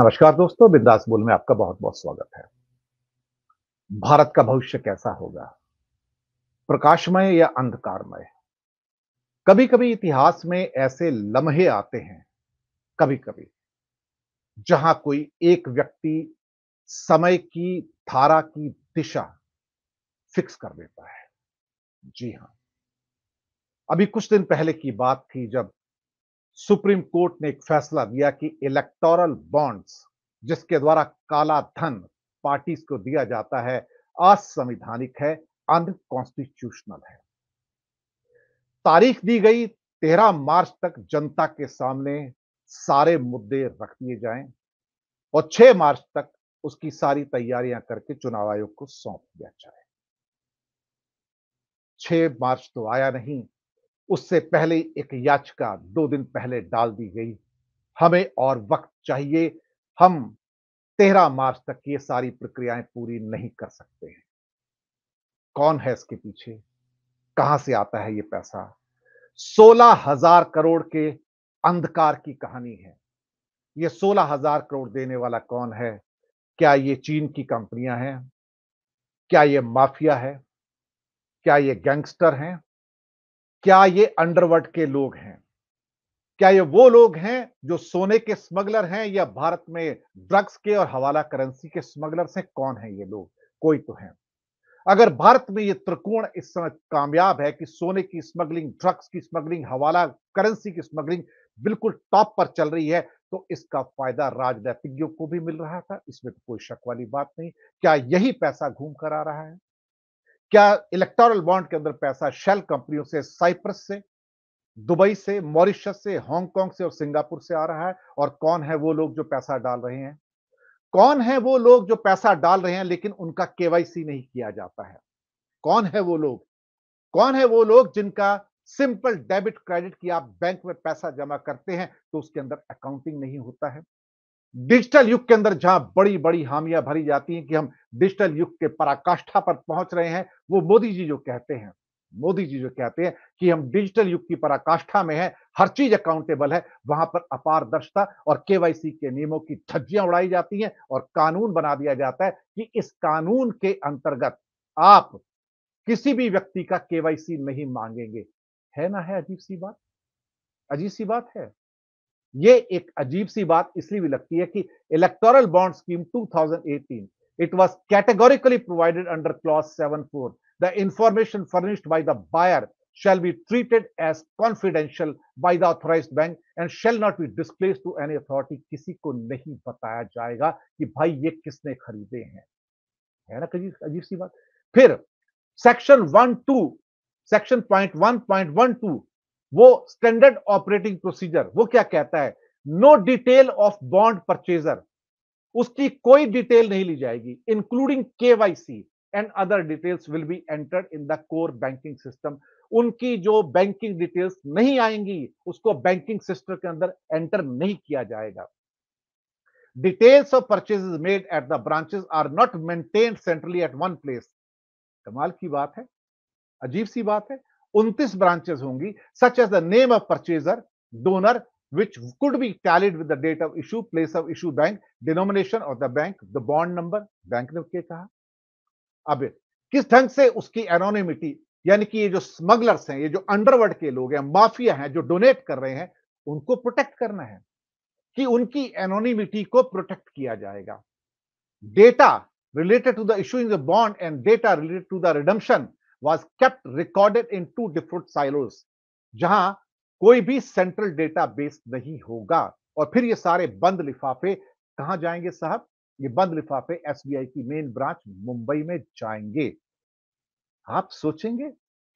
नमस्कार दोस्तों बिंदास बोल में आपका बहुत बहुत स्वागत है भारत का भविष्य कैसा होगा प्रकाशमय या अंधकारमय कभी कभी इतिहास में ऐसे लम्हे आते हैं कभी कभी जहां कोई एक व्यक्ति समय की धारा की दिशा फिक्स कर देता है जी हां अभी कुछ दिन पहले की बात थी जब सुप्रीम कोर्ट ने एक फैसला दिया कि इलेक्टोरल बॉन्ड्स जिसके द्वारा काला धन पार्टीज को दिया जाता है असंवैधानिक है अनकॉन्स्टिट्यूशनल है तारीख दी गई तेरह मार्च तक जनता के सामने सारे मुद्दे रख दिए जाएं और छह मार्च तक उसकी सारी तैयारियां करके चुनाव आयोग को सौंप दिया जाए छह मार्च तो आया नहीं उससे पहले एक याचिका दो दिन पहले डाल दी गई हमें और वक्त चाहिए हम तेरह मार्च तक ये सारी प्रक्रियाएं पूरी नहीं कर सकते हैं कौन है इसके पीछे कहां से आता है ये पैसा सोलह हजार करोड़ के अंधकार की कहानी है ये सोलह हजार करोड़ देने वाला कौन है क्या ये चीन की कंपनियां हैं क्या ये माफिया है क्या ये गैंगस्टर हैं क्या ये अंडरवर्ल्ड के लोग हैं क्या ये वो लोग हैं जो सोने के स्मगलर हैं या भारत में ड्रग्स के और हवाला करेंसी के स्मगलर से कौन है ये लोग कोई तो है अगर भारत में ये त्रिकोण इस समय कामयाब है कि सोने की स्मगलिंग ड्रग्स की स्मगलिंग हवाला करेंसी की स्मगलिंग बिल्कुल टॉप पर चल रही है तो इसका फायदा राजनीतिज्ञों को भी मिल रहा था इसमें तो कोई शक वाली बात नहीं क्या यही पैसा घूम कर आ रहा है क्या इलेक्टोरल बॉन्ड के अंदर पैसा शेल कंपनियों से साइप्रस से दुबई से मॉरिशस से हांगकांग से और सिंगापुर से आ रहा है और कौन है वो लोग जो पैसा डाल रहे हैं कौन है वो लोग जो पैसा डाल रहे हैं लेकिन उनका केवाईसी नहीं किया जाता है कौन है वो लोग कौन है वो लोग जिनका सिंपल डेबिट क्रेडिट की आप बैंक में पैसा जमा करते हैं तो उसके अंदर अकाउंटिंग नहीं होता है डिजिटल युग के अंदर जहां बड़ी बड़ी हामियां भरी जाती हैं कि हम डिजिटल युग के पराकाष्ठा पर पहुंच रहे हैं वो मोदी जी जो कहते हैं मोदी जी जो कहते हैं कि हम डिजिटल युग की पराकाष्ठा में हैं हर चीज अकाउंटेबल है वहां पर अपारदर्शिता और केवाईसी के नियमों की छज्जियां उड़ाई जाती हैं और कानून बना दिया जाता है कि इस कानून के अंतर्गत आप किसी भी व्यक्ति का केवाईसी नहीं मांगेंगे है ना है अजीब सी बात अजीब सी बात है ये एक अजीब सी बात इसलिए भी लगती है कि electoral bond scheme 2018 it was categorically provided under clause four the information furnished by the buyer shall be treated as confidential by the authorise bank and shall not be displace to any authority किसी को नहीं बताया जाएगा कि भाई ये किसने खरीदे हैं है ना कजी अजीब सी बात फिर section one two section point one point one two वो स्टैंडर्ड ऑपरेटिंग प्रोसीजर वो क्या कहता है no detail of bond purchaser उसकी कोई डिटेल नहीं ली जाएगी including K and other details will be entered in the core banking system उनकी जो बैंकिंग डिटेल्स नहीं आएंगी उसको बैंकिंग सिस्टम के अंदर एंटर नहीं किया जाएगा details of purchases made at the branches are not maintain centrally at one place कमाल की बात है अजीब सी बात है उन्तीस ब्रांचेस होंगी such as the name of purchaser donor which could be tallied with the date of issue place of issue bank denomination of the bank the bond number bank ने क्या कहा अब किस ढंग से उसकी एनोनिमिटी यानी कि ये जो स्मगलर्स हैं ये जो अंडरवर्ल्ड के लोग हैं माफिया हैं जो डोनेट कर रहे हैं उनको प्रोटेक्ट करना है कि उनकी एनोनिमिटी को प्रोटेक्ट किया जाएगा data related to the issuing the bond and data related to the redemption was kept recorded in two different silos जहां कोई भी सेंट्रल डेटा बेस नहीं होगा और फिर ये सारे बंद लिफाफे कहा जाएंगे साहब ये बंद लिफाफे एसबीआई की मेन ब्रांच मुंबई में जाएंगे आप सोचेंगे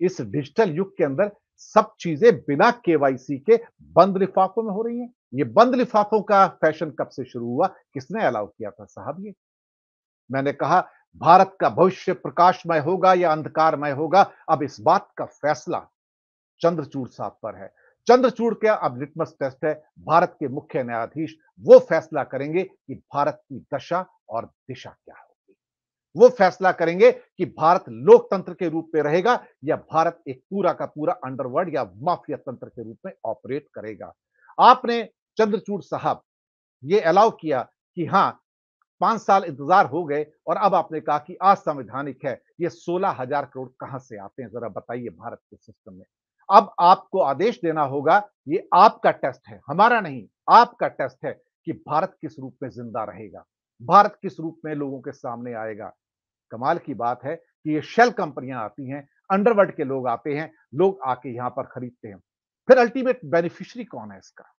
इस डिजिटल युग के अंदर सब चीजें बिना केवाईसी के बंद लिफाफों में हो रही हैं ये बंद लिफाफों का फैशन कब से शुरू हुआ किसने अलाउ किया था साहब ये मैंने कहा भारत का भविष्य प्रकाशमय होगा या अंधकारमय होगा अब इस बात का फैसला चंद्रचूड़ साहब पर है चंद्रचूड़ का अब लिटमस टेस्ट है भारत के मुख्य न्यायाधीश वो फैसला करेंगे कि भारत की दशा और दिशा क्या होगी वो फैसला करेंगे कि भारत लोकतंत्र के रूप में रहेगा या भारत एक पूरा का पूरा अंडरवर्ल्ड या माफिया तंत्र के रूप में ऑपरेट करेगा आपने चंद्रचूड़ साहब ये अलाउ किया कि हां पांच साल इंतजार हो गए और अब आपने कहा कि असंवैधानिक है ये सोलह हजार करोड़ कहां से आते हैं जरा बताइए भारत के सिस्टम में अब आपको आदेश देना होगा ये आपका टेस्ट है हमारा नहीं आपका टेस्ट है कि भारत किस रूप में जिंदा रहेगा भारत किस रूप में लोगों के सामने आएगा कमाल की बात है कि ये शेल कंपनियां आती हैं अंडरवर्ल्ड के लोग आते हैं लोग आके यहां पर खरीदते हैं फिर अल्टीमेट बेनिफिशियरी कौन है इसका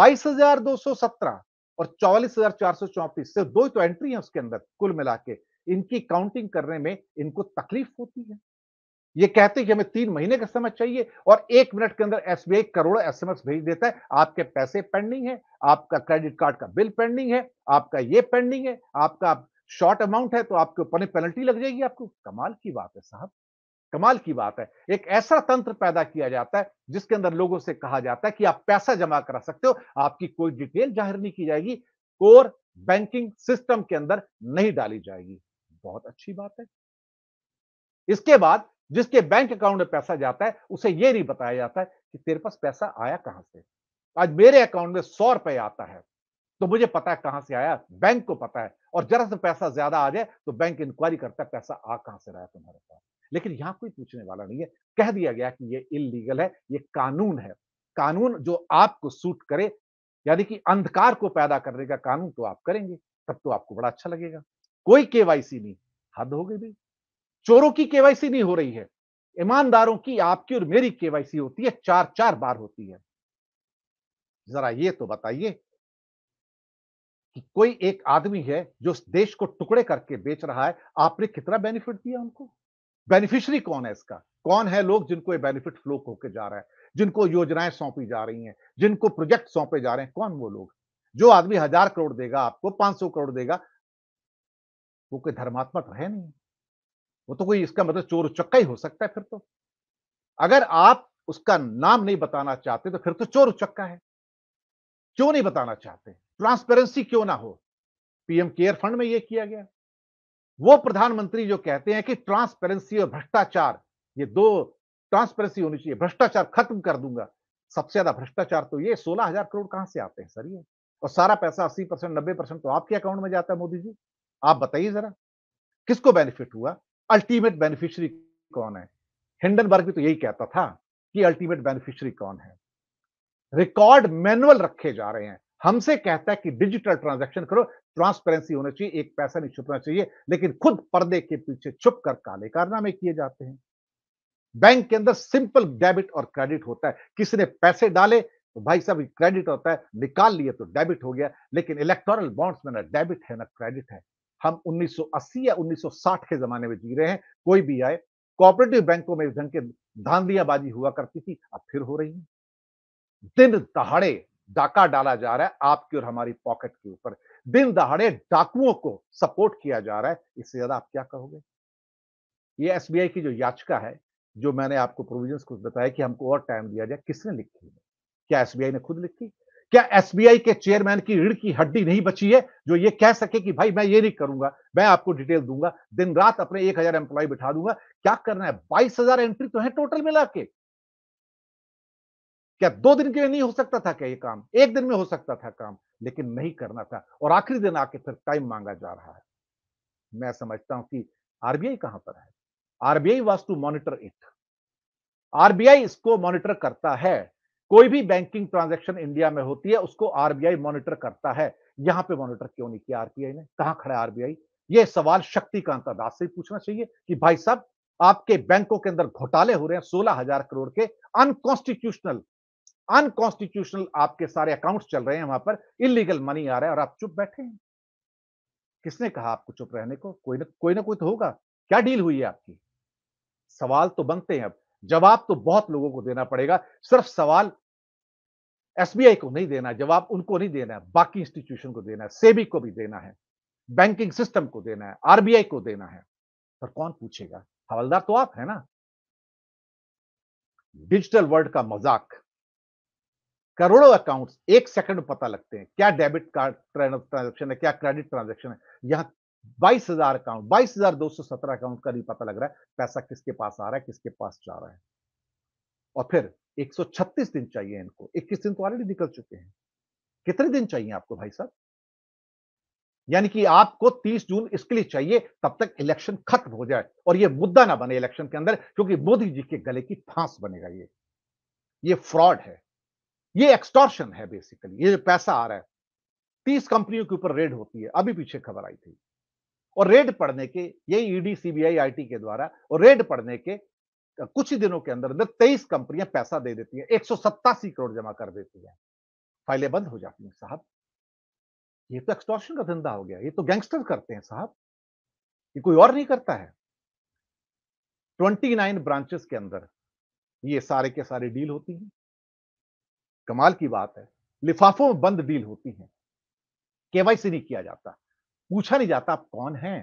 बाईस और चौवालीस हजार चार सौ चौंतीस सिर्फ दो तो एंट्री है उसके अंदर कुल मिला के इनकी काउंटिंग करने में इनको तकलीफ होती है ये कहते हैं कि हमें तीन महीने का समय चाहिए और एक मिनट के अंदर एसबीआई करोड़ों एसएमएस भेज देता है आपके पैसे पेंडिंग है आपका क्रेडिट कार्ड का बिल पेंडिंग है आपका ये पेंडिंग है आपका शॉर्ट अमाउंट है तो आपके ऊपर पेनल्टी लग जाएगी आपको कमाल की बात है साहब कमाल की बात है एक ऐसा तंत्र पैदा किया जाता है जिसके अंदर लोगों से कहा जाता है कि आप पैसा जमा करा सकते हो आपकी कोई डिटेल जाहिर नहीं की जाएगी और बैंकिंग सिस्टम के अंदर नहीं डाली जाएगी बहुत अच्छी बात है इसके बाद जिसके बैंक अकाउंट में पैसा जाता है उसे यह नहीं बताया जाता है कि तेरे पास पैसा आया कहां से आज मेरे अकाउंट में सौ रुपए आता है तो मुझे पता है कहां से आया बैंक को पता है और जरा से पैसा ज्यादा आ जाए तो बैंक इंक्वायरी करता है पैसा आ कहां से रहा है तुम्हारे पास लेकिन यहां कोई पूछने वाला नहीं है कह दिया गया कि ये इलीगल है ये कानून है कानून जो आपको सूट करे यानी कि अंधकार को पैदा करने का कानून तो आप करेंगे तब तो आपको बड़ा अच्छा लगेगा कोई केवाईसी नहीं हद हो गई भाई चोरों की केवाईसी नहीं हो रही है ईमानदारों की आपकी और मेरी केवाईसी होती है चार चार बार होती है जरा ये तो बताइए कि कोई एक आदमी है जो देश को टुकड़े करके बेच रहा है आपने कितना बेनिफिट दिया उनको बेनिफिशरी कौन है इसका कौन है लोग जिनको ये बेनिफिट फ्लो होकर जा रहा है जिनको योजनाएं सौंपी जा रही हैं जिनको प्रोजेक्ट सौंपे जा रहे हैं कौन वो लोग जो आदमी हजार करोड़ देगा आपको पांच सौ करोड़ देगा वो कोई धर्मात्मक रहे नहीं वो तो कोई इसका मतलब चोर उचक्का ही हो सकता है फिर तो अगर आप उसका नाम नहीं बताना चाहते तो फिर तो चोर उचक्का है क्यों नहीं बताना चाहते ट्रांसपेरेंसी क्यों ना हो पीएम केयर फंड में यह किया गया वो प्रधानमंत्री जो कहते हैं कि ट्रांसपेरेंसी और भ्रष्टाचार ये दो ट्रांसपेरेंसी होनी चाहिए भ्रष्टाचार खत्म कर दूंगा सबसे ज्यादा भ्रष्टाचार तो ये सोलह हजार करोड़ कहां से आते हैं सर ये और सारा पैसा अस्सी परसेंट नब्बे परसेंट तो आपके अकाउंट में जाता है मोदी जी आप बताइए जरा किसको बेनिफिट हुआ अल्टीमेट बेनिफिशरी कौन है हिंडनबर्ग भी तो यही कहता था कि अल्टीमेट बेनिफिशरी कौन है रिकॉर्ड मैनुअल रखे जा रहे हैं हमसे कहता है कि डिजिटल ट्रांजैक्शन करो ट्रांसपेरेंसी होनी चाहिए एक पैसा नहीं छुपना चाहिए लेकिन खुद पर्दे के पीछे छुप कर काले कारनामे किए जाते हैं बैंक के अंदर सिंपल डेबिट और क्रेडिट होता है किसी ने पैसे डाले तो भाई साहब क्रेडिट होता है निकाल लिए तो डेबिट हो गया लेकिन इलेक्टोरल बॉन्ड्स में ना डेबिट है ना क्रेडिट है हम 1980 या 1960 के जमाने में जी रहे हैं कोई भी आए कोऑपरेटिव बैंकों में इस ढंग के धांधलियाबाजी हुआ करती थी अब फिर हो रही है दिन दहाड़े डाका डाला जा रहा है आपकी और हमारी पॉकेट के ऊपर दिन दहाड़े डाकुओं को सपोर्ट किया जा रहा है इससे ज्यादा आप क्या कहोगे ये एसबीआई की जो याचिका है जो मैंने आपको प्रोविजंस को बताया कि हमको और टाइम दिया जाए किसने लिखी है क्या एसबीआई ने खुद लिखी क्या एसबीआई के चेयरमैन की रीढ़ की हड्डी नहीं बची है जो ये कह सके कि भाई मैं ये नहीं करूंगा मैं आपको डिटेल दूंगा दिन रात अपने एक हजार एम्प्लॉय बिठा दूंगा क्या करना है बाईस हजार एंट्री तो है टोटल मिला के क्या दो दिन के लिए नहीं हो सकता था क्या ये काम एक दिन में हो सकता था काम लेकिन नहीं करना था और आखिरी दिन आके फिर टाइम मांगा जा रहा है मैं समझता हूं कि आरबीआई कहां पर है RBI was to monitor it RBI इसको मॉनिटर करता है कोई भी बैंकिंग ट्रांजेक्शन इंडिया में होती है उसको आरबीआई मॉनिटर करता है यहां पे मॉनिटर क्यों नहीं किया आरबीआई ने कहा खड़ा आरबीआई ये सवाल शक्तिकांत दास से पूछना चाहिए कि भाई साहब आपके बैंकों के अंदर घोटाले हो रहे हैं सोलह हजार करोड़ के अनकॉन्स्टिट्यूशनल अनकॉन्स्टिट्यूशनल आपके सारे अकाउंट्स चल रहे हैं वहां पर इलीगल मनी आ रहा है और आप चुप बैठे हैं किसने कहा आपको चुप रहने को कोई ना कोई ना कोई तो होगा क्या डील हुई है आपकी सवाल तो बनते हैं अब जवाब तो बहुत लोगों को देना पड़ेगा सिर्फ सवाल एसबीआई को नहीं देना जवाब उनको नहीं देना है बाकी इंस्टीट्यूशन को देना है सेबी e को भी देना है बैंकिंग सिस्टम को देना है आरबीआई को देना है पर कौन पूछेगा हवलदार तो आप है ना डिजिटल वर्ल्ड का मजाक करोड़ों अकाउंट्स एक सेकंड पता लगते हैं क्या डेबिट कार्ड ट्रांजेक्शन है क्या क्रेडिट ट्रांजेक्शन है यहाँ बाईस हजार अकाउंट बाईस हजार दो सौ सत्रह अकाउंट का नहीं पता लग रहा है पैसा किसके पास आ रहा है किसके पास जा रहा है और फिर 136 दिन चाहिए इनको 21 दिन तो ऑलरेडी निकल चुके हैं कितने दिन चाहिए आपको भाई साहब यानी कि आपको 30 जून इसके लिए चाहिए तब तक इलेक्शन खत्म हो जाए और यह मुद्दा ना बने इलेक्शन के अंदर क्योंकि मोदी जी के गले की फांस बनेगा ये ये फ्रॉड है ये एक्सटॉर्शन है बेसिकली ये जो पैसा आ रहा है तीस कंपनियों के ऊपर रेड होती है अभी पीछे खबर आई थी और रेड पड़ने के यही ईडी सीबीआई आईटी के द्वारा और रेड पड़ने के कुछ ही दिनों के अंदर अंदर तेईस कंपनियां पैसा दे देती हैं एक करोड़ जमा कर देती हैं फाइलें बंद हो जाती हैं साहब ये तो एक्सटॉर्शन का धंधा हो गया ये तो गैंगस्टर करते हैं साहब ये कोई और नहीं करता है 29 ब्रांचेस के अंदर ये सारे के सारे डील होती हैं कमाल की बात है लिफाफों में बंद डील होती है केवाईसी नहीं किया जाता पूछा नहीं जाता आप कौन हैं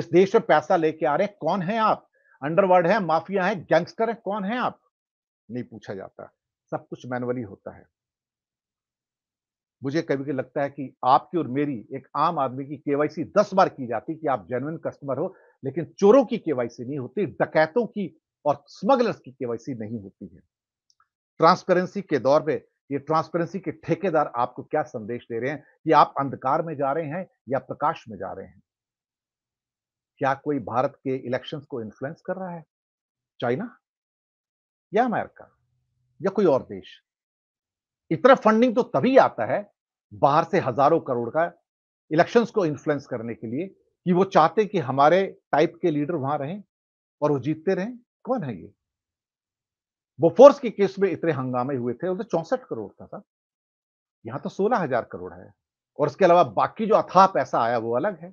इस देश में पैसा लेके आ रहे हैं कौन हैं आप अंडरवर्ल्ड है माफिया है गैंगस्टर है कौन है आप नहीं पूछा जाता सब कुछ मैनुअली होता है मुझे कभी कभी लगता है कि आपकी और मेरी एक आम आदमी की केवाईसी दस बार की जाती कि आप जेनुअन कस्टमर हो लेकिन चोरों की केवाईसी नहीं होती डकैतों की और स्मगलर्स की केवाईसी नहीं होती है ट्रांसपेरेंसी के दौर पे ये ट्रांसपेरेंसी के ठेकेदार आपको क्या संदेश दे रहे हैं कि आप अंधकार में जा रहे हैं या प्रकाश में जा रहे हैं क्या कोई भारत के इलेक्शंस को इन्फ्लुएंस कर रहा है चाइना या अमेरिका या कोई और देश इतना फंडिंग तो तभी आता है बाहर से हजारों करोड़ का इलेक्शंस को इन्फ्लुएंस करने के लिए कि वो चाहते कि हमारे टाइप के लीडर वहां रहें और वो जीतते रहें कौन है ये बोफोर्स के केस में इतने हंगामे हुए थे उधर चौसठ करोड़ था सर तो सोलह हजार करोड़ है और उसके अलावा बाकी जो अथाह पैसा आया वो अलग है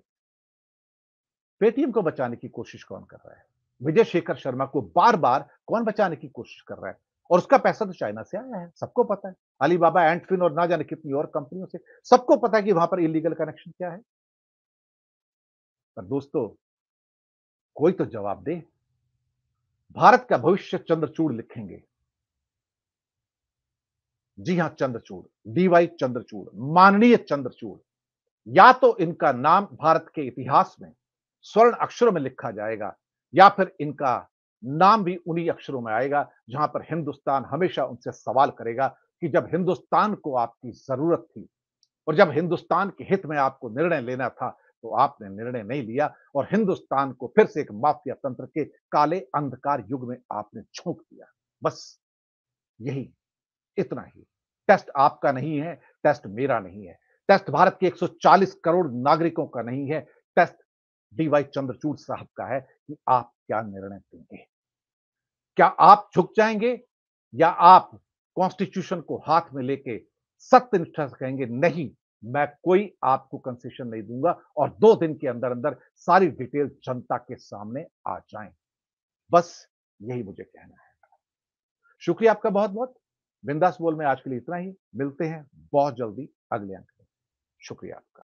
पेटीएम को बचाने की कोशिश कौन कर रहा है विजय शेखर शर्मा को बार बार कौन बचाने की कोशिश कर रहा है और उसका पैसा तो चाइना से आया है सबको पता है अलीबाबा एंटफिन और ना जाने कितनी और कंपनियों से सबको पता है कि वहां पर इलीगल कनेक्शन क्या है पर दोस्तों कोई तो जवाब दे भारत का भविष्य चंद्रचूड़ लिखेंगे जी हां चंद्रचूड़ डीवाई चंद्रचूड़ माननीय चंद्रचूड़ या तो इनका नाम भारत के इतिहास में स्वर्ण अक्षरों में लिखा जाएगा या फिर इनका नाम भी उन्हीं अक्षरों में आएगा जहां पर हिंदुस्तान हमेशा उनसे सवाल करेगा कि जब हिंदुस्तान को आपकी जरूरत थी और जब हिंदुस्तान के हित में आपको निर्णय लेना था तो आपने निर्णय नहीं लिया और हिंदुस्तान को फिर से एक माफिया तंत्र के काले अंधकार युग में आपने छोंक दिया बस यही इतना ही टेस्ट आपका नहीं है टेस्ट मेरा नहीं है टेस्ट भारत के 140 करोड़ नागरिकों का नहीं है टेस्ट डीवाई चंद्रचूड़ साहब का है कि आप क्या निर्णय देंगे क्या आप झुक जाएंगे या आप कॉन्स्टिट्यूशन को हाथ में लेके सत्य निष्ठा से कहेंगे नहीं मैं कोई आपको कंसेशन नहीं दूंगा और दो दिन के अंदर अंदर सारी डिटेल जनता के सामने आ जाए बस यही मुझे कहना है शुक्रिया आपका बहुत बहुत बिंदास बोल में आज के लिए इतना ही मिलते हैं बहुत जल्दी अगले अंक में शुक्रिया आपका